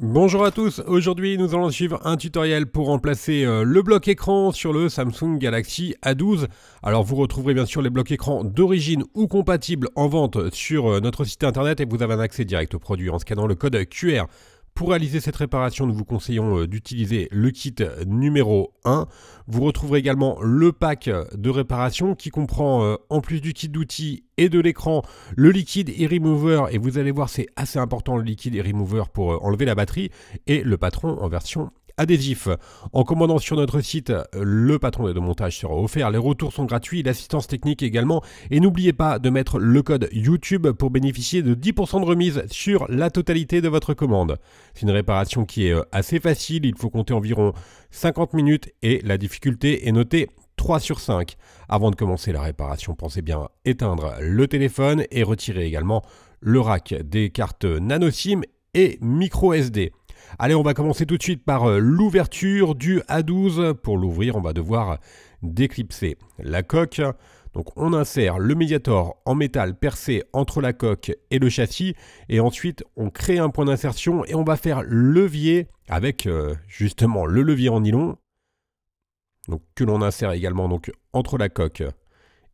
Bonjour à tous, aujourd'hui nous allons suivre un tutoriel pour remplacer euh, le bloc écran sur le Samsung Galaxy A12. Alors vous retrouverez bien sûr les blocs écran d'origine ou compatibles en vente sur euh, notre site internet et vous avez un accès direct au produit en scannant le code QR pour réaliser cette réparation, nous vous conseillons euh, d'utiliser le kit numéro 1. Vous retrouverez également le pack de réparation qui comprend euh, en plus du kit d'outils et de l'écran, le liquide et remover et vous allez voir c'est assez important le liquide et remover pour euh, enlever la batterie et le patron en version adhésif. En commandant sur notre site, le patron de montage sera offert. Les retours sont gratuits, l'assistance technique également. Et n'oubliez pas de mettre le code YouTube pour bénéficier de 10% de remise sur la totalité de votre commande. C'est une réparation qui est euh, assez facile, il faut compter environ 50 minutes et la difficulté est notée 3 sur 5. Avant de commencer la réparation, pensez bien éteindre le téléphone et retirer également le rack des cartes nano SIM et micro SD. Allez, on va commencer tout de suite par euh, l'ouverture du A12. Pour l'ouvrir, on va devoir déclipser la coque. Donc on insère le médiator en métal percé entre la coque et le châssis et ensuite on crée un point d'insertion et on va faire levier avec euh, justement le levier en nylon donc, que l'on insère également donc, entre la coque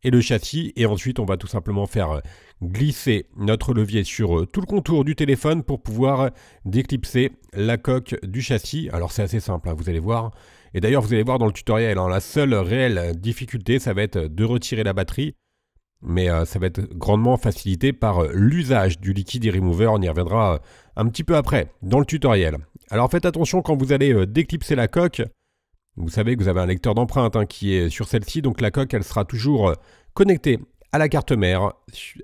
et le châssis. Et ensuite, on va tout simplement faire euh, glisser notre levier sur euh, tout le contour du téléphone pour pouvoir euh, déclipser la coque du châssis. Alors c'est assez simple, hein, vous allez voir. Et d'ailleurs, vous allez voir dans le tutoriel, hein, la seule réelle difficulté, ça va être de retirer la batterie. Mais ça va être grandement facilité par l'usage du liquide et remover On y reviendra un petit peu après dans le tutoriel. Alors faites attention quand vous allez déclipser la coque. Vous savez que vous avez un lecteur d'empreintes hein, qui est sur celle-ci, donc la coque, elle sera toujours euh, connectée à la carte mère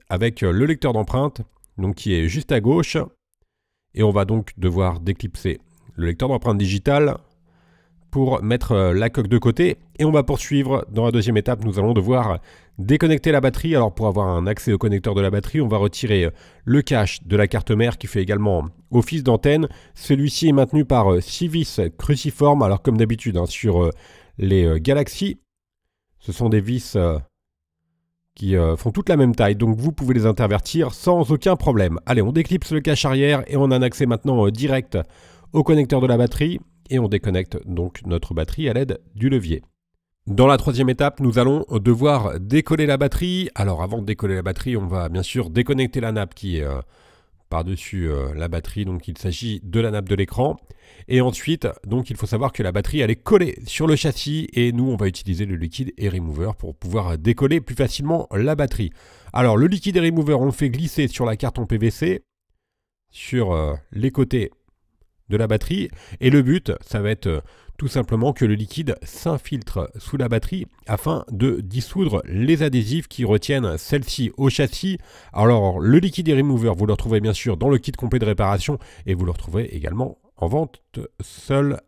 avec euh, le lecteur d'empreinte, donc qui est juste à gauche. Et on va donc devoir déclipser le lecteur d'empreinte digitale pour mettre euh, la coque de côté. Et on va poursuivre dans la deuxième étape. Nous allons devoir déconnecter la batterie. Alors pour avoir un accès au connecteur de la batterie, on va retirer euh, le cache de la carte mère qui fait également office d'antenne. Celui-ci est maintenu par six euh, vis cruciformes. Alors comme d'habitude hein, sur les galaxies, ce sont des vis qui font toute la même taille, donc vous pouvez les intervertir sans aucun problème. Allez, on déclipse le cache arrière et on a un accès maintenant direct au connecteur de la batterie et on déconnecte donc notre batterie à l'aide du levier. Dans la troisième étape, nous allons devoir décoller la batterie. Alors avant de décoller la batterie, on va bien sûr déconnecter la nappe qui est euh, par-dessus euh, la batterie. Donc il s'agit de la nappe de l'écran. Et ensuite, donc il faut savoir que la batterie elle est collée sur le châssis et nous on va utiliser le liquide et remover pour pouvoir décoller plus facilement la batterie. Alors le liquide et remover, on le fait glisser sur la carte en PVC, sur euh, les côtés de la batterie. Et le but, ça va être euh, tout simplement que le liquide s'infiltre sous la batterie afin de dissoudre les adhésifs qui retiennent celle-ci au châssis. Alors le liquide et remover, vous le retrouvez bien sûr dans le kit complet de réparation et vous le retrouverez également en vente seul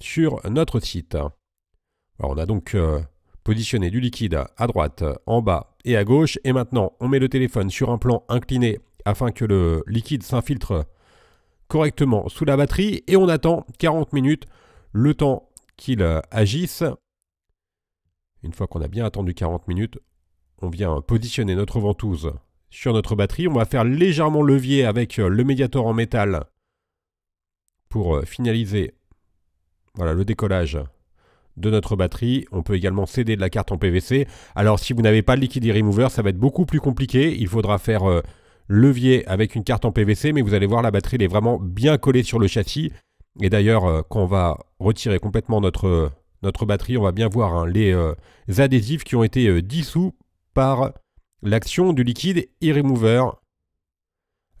sur notre site. Alors, on a donc euh, positionné du liquide à droite, en bas et à gauche. Et maintenant, on met le téléphone sur un plan incliné afin que le liquide s'infiltre correctement sous la batterie et on attend 40 minutes le temps qu'il euh, agisse. Une fois qu'on a bien attendu 40 minutes, on vient positionner notre ventouse sur notre batterie. On va faire légèrement levier avec euh, le médiator en métal pour euh, finaliser voilà, le décollage de notre batterie. On peut également céder de la carte en PVC. Alors si vous n'avez pas le liquide remover, ça va être beaucoup plus compliqué. Il faudra faire levier avec une carte en PVC, mais vous allez voir, la batterie, est vraiment bien collée sur le châssis. Et d'ailleurs, euh, quand on va retirer complètement notre, euh, notre batterie, on va bien voir hein, les, euh, adhésifs qui ont été dissous par l'action du liquide e-remover.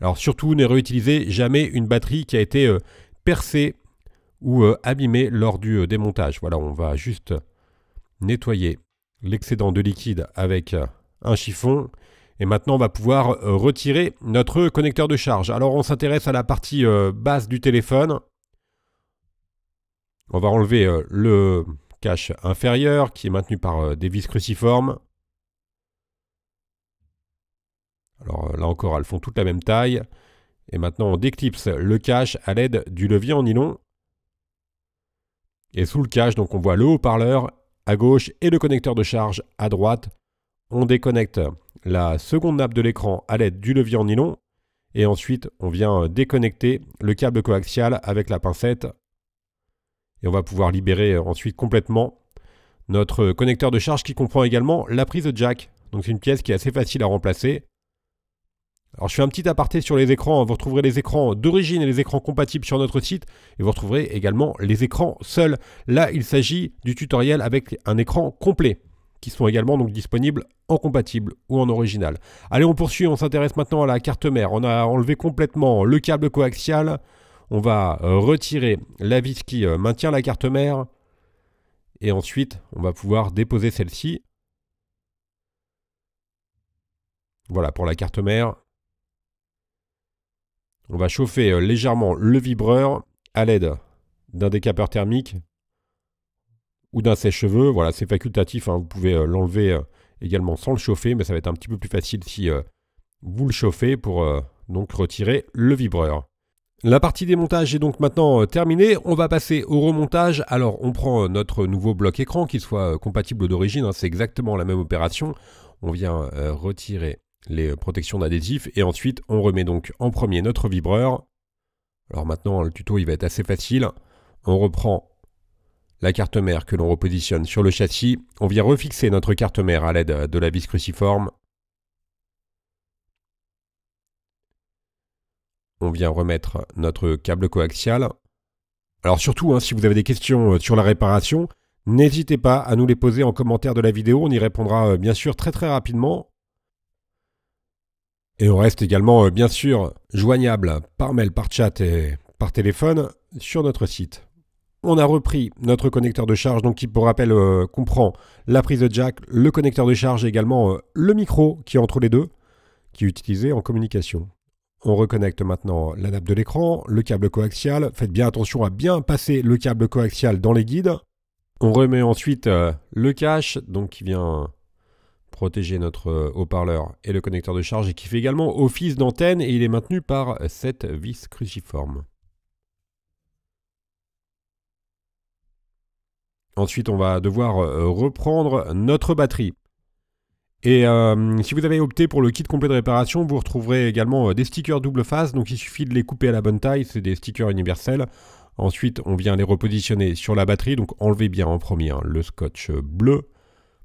Alors surtout, ne réutilisez jamais une batterie qui a été percée ou abîmée lors du démontage. Voilà, on va juste nettoyer l'excédent de liquide avec un chiffon et maintenant, on va pouvoir euh, retirer notre connecteur de charge. Alors, on s'intéresse à la partie euh, basse du téléphone. On va enlever euh, le cache inférieur qui est maintenu par des vis cruciformes. Alors là encore, elles font toutes la même taille. Et maintenant, on déclipse le cache à l'aide du levier en nylon. Et sous le cache, donc on voit le haut-parleur à gauche et le connecteur de charge à droite. On déconnecte la seconde nappe de l'écran à l'aide du levier en nylon et ensuite on vient euh, déconnecter le câble coaxial avec la pincette et on va pouvoir libérer euh, ensuite complètement notre connecteur de charge qui comprend également la prise de jack. Donc c'est une pièce qui est assez facile à remplacer. Alors je fais un petit aparté sur les écrans, vous retrouverez les écrans d'origine et les écrans compatibles sur notre site et vous retrouverez également les écrans seuls. Là il s'agit du tutoriel avec un écran complet qui sont également donc disponibles en compatible ou en original. Allez, on poursuit, on s'intéresse maintenant à la carte mère. On a enlevé complètement le câble coaxial. On va euh, retirer la vis qui euh, maintient la carte mère. Et ensuite, on va pouvoir déposer celle-ci. Voilà pour la carte mère. On va chauffer euh, légèrement le vibreur à l'aide d'un décapeur thermique ou d'un sèche-cheveux. Voilà, c'est facultatif, hein. vous pouvez euh, l'enlever euh, également sans le chauffer, mais ça va être un petit peu plus facile si euh, vous le chauffez pour donc retirer le vibreur. La partie des montages est donc maintenant terminée, on va passer au remontage. Alors on prend notre nouveau bloc écran qui soit compatible d'origine, hein. c'est exactement la même opération. On vient retirer les protections d'adhésif et ensuite on remet donc en premier notre vibreur. Alors maintenant le tuto il va être assez facile. On reprend la carte mère que l'on repositionne sur le châssis, on vient refixer notre carte mère à l'aide de la vis cruciforme. On vient remettre notre câble coaxial. Alors surtout, hein, si vous avez des questions euh, sur la réparation, n'hésitez pas à nous les poser en commentaire de la vidéo, on y répondra euh, bien sûr très très rapidement. Et on reste également euh, bien sûr joignable par mail, par chat et par téléphone sur notre site on a repris notre connecteur de charge, donc qui pour rappel euh, comprend la prise de jack, le connecteur de charge et également euh, le micro qui est entre les deux, qui est utilisé en communication. On reconnecte maintenant la nappe de l'écran, le câble coaxial. Faites bien attention à bien passer le câble coaxial dans les guides. On remet ensuite euh, le cache, donc qui vient protéger notre haut-parleur et le connecteur de charge et qui fait également office d'antenne et il est maintenu par cette vis cruciforme. Ensuite, on va devoir euh, reprendre notre batterie. Et euh, si vous avez opté pour le kit complet de réparation, vous retrouverez également euh, des stickers double face. Donc il suffit de les couper à la bonne taille, c'est des stickers universels. Ensuite, on vient les repositionner sur la batterie. Donc enlevez bien en premier hein, le scotch bleu,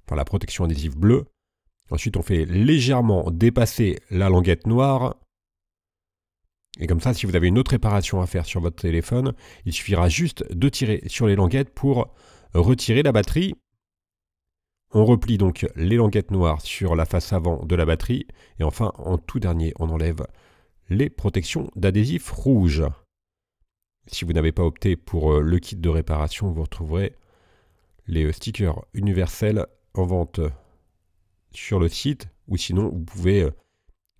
enfin la protection adhésive bleue. Ensuite, on fait légèrement dépasser la languette noire. Et comme ça, si vous avez une autre réparation à faire sur votre téléphone, il suffira juste de tirer sur les languettes pour retirer la batterie. On replie donc les languettes noires sur la face avant de la batterie. Et enfin, en tout dernier, on enlève les protections d'adhésif rouge. Si vous n'avez pas opté pour euh, le kit de réparation, vous retrouverez les euh, stickers universels en vente euh, sur le site ou sinon vous pouvez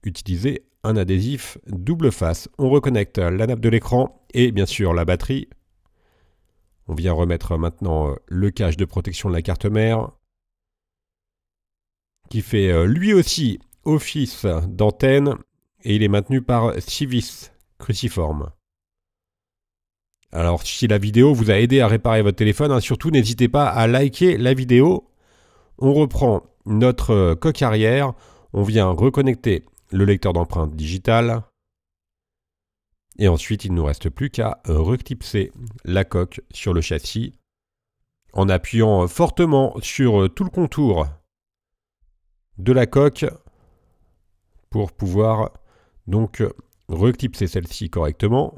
utiliser un adhésif double face. On reconnecte la nappe de l'écran et bien sûr la batterie on vient remettre maintenant euh, le cache de protection de la carte mère qui fait euh, lui aussi office d'antenne et il est maintenu par Civis cruciforme. Alors si la vidéo vous a aidé à réparer votre téléphone, hein, surtout n'hésitez pas à liker la vidéo. On reprend notre euh, coque arrière, on vient reconnecter le lecteur d'empreintes digitales. Et ensuite, il ne nous reste plus qu'à euh, reclipser la coque sur le châssis en appuyant euh, fortement sur euh, tout le contour de la coque pour pouvoir donc reclipser celle-ci correctement.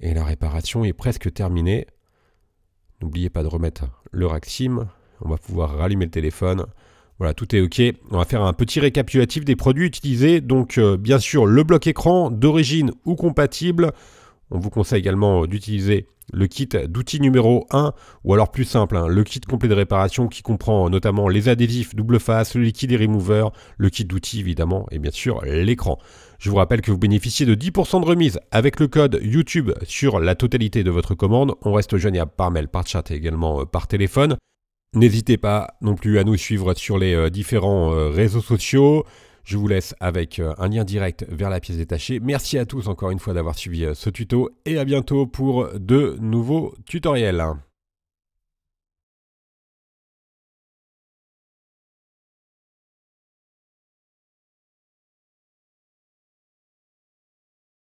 Et la réparation est presque terminée. N'oubliez pas de remettre le Raxim. On va pouvoir rallumer le téléphone voilà, tout est OK. On va faire un petit récapitulatif des produits utilisés. Donc, euh, bien sûr, le bloc écran d'origine ou compatible. On vous conseille également euh, d'utiliser le kit d'outils numéro 1, ou alors plus simple, hein, le kit complet de réparation qui comprend notamment les adhésifs double face, le liquide et remover, le kit d'outils évidemment, et bien sûr l'écran. Je vous rappelle que vous bénéficiez de 10% de remise avec le code YouTube sur la totalité de votre commande. On reste joignable par mail, par chat et également euh, par téléphone. N'hésitez pas non plus à nous suivre sur les euh, différents euh, réseaux sociaux. Je vous laisse avec euh, un lien direct vers la pièce détachée. Merci à tous encore une fois d'avoir suivi ce tuto et à bientôt pour de nouveaux tutoriels.